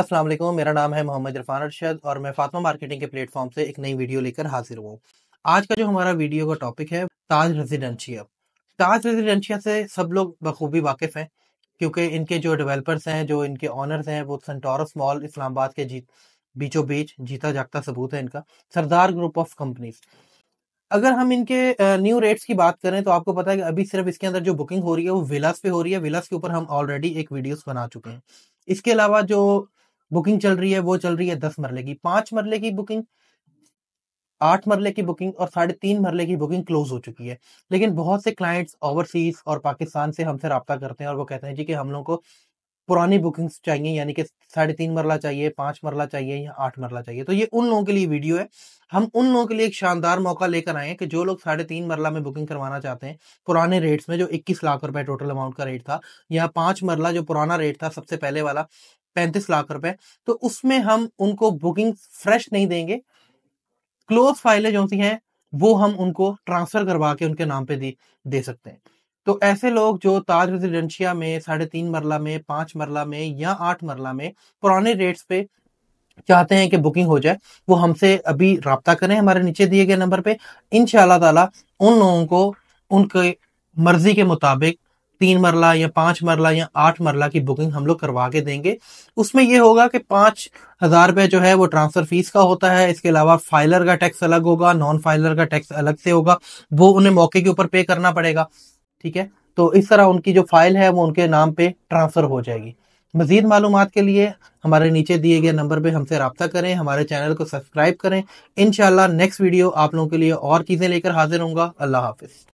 अस्सलाम वालेकुम मेरा नाम है मोहम्मद इरफान अरशद और मैं फातमा मार्केटिंग के प्लेटफॉर्म से एक नई वीडियो लेकर हाजिर हूँ आज का जो हमारा वीडियो का टॉपिक है ताज रेजिडेंशिया ताज रेजिडेंशिया से सब लोग बखूबी वाकिफ़ हैं क्योंकि इनके जो डेवलपर्स हैं जो इनके ऑनर्स हैं वो सेंटोरस मॉल इस्लामाबाद के जीत बीचों बीच जीता जागता सबूत है इनका सरदार ग्रुप ऑफ कंपनीज अगर हम इनके न्यू रेट्स की बात करें तो आपको पता है कि अभी सिर्फ इसके अंदर जो बुकिंग हो रही है वो विलास पे हो रही है विलास के ऊपर हम ऑलरेडी एक वीडियोस बना चुके हैं इसके अलावा जो बुकिंग चल रही है वो चल रही है दस मरले की पांच मरले की बुकिंग आठ मरले की बुकिंग और साढ़े तीन मरले की बुकिंग क्लोज हो चुकी है लेकिन बहुत से क्लाइंट्स ओवरसीज और पाकिस्तान से हमसे रबता करते हैं और वो कहते हैं जी कि हम लोग को पुरानी बुकिंग्स चाहिए यानी कि साढ़े तीन मरला चाहिए पांच मरला चाहिए या आठ मरला चाहिए तो ये उन लोगों के लिए वीडियो है हम उन लोगों के लिए एक शानदार मौका लेकर आए हैं कि जो लोग साढ़े तीन मरला में बुकिंग करवाना चाहते हैं पुराने रेट्स में जो इक्कीस लाख रुपए टोटल अमाउंट का रेट था या पांच मरला जो पुराना रेट था सबसे पहले वाला पैंतीस लाख रुपए तो उसमें हम उनको बुकिंग फ्रेश नहीं देंगे क्लोज फाइलें जो होती हैं वो हम उनको ट्रांसफर करवा के उनके नाम पे दे, दे सकते हैं तो ऐसे लोग जो ताज रेजिडेंशिया में साढ़े तीन मरला में पांच मरला में या आठ मरला में पुराने रेट्स पे चाहते हैं कि बुकिंग हो जाए वो हमसे अभी रबता करें हमारे नीचे दिए गए नंबर पे इन ताला उन लोगों को उनके मर्जी के मुताबिक तीन मरला या पांच मरला या आठ मरला की बुकिंग हम लोग करवा के देंगे उसमें यह होगा कि पांच हजार रुपये जो है वो ट्रांसफर फीस का होता है इसके अलावा फाइलर का टैक्स अलग होगा नॉन फाइलर का टैक्स अलग से होगा वो उन्हें मौके के ऊपर पे करना पड़ेगा ठीक है तो इस तरह उनकी जो फाइल है वो उनके नाम पे ट्रांसफर हो जाएगी मजीद मालूम के लिए हमारे नीचे दिए गए नंबर पे हमसे रबता करें हमारे चैनल को सब्सक्राइब करें इनशाला नेक्स्ट वीडियो आप लोगों के लिए और चीज़ें लेकर हाजिर होंगे अल्लाह हाफिज़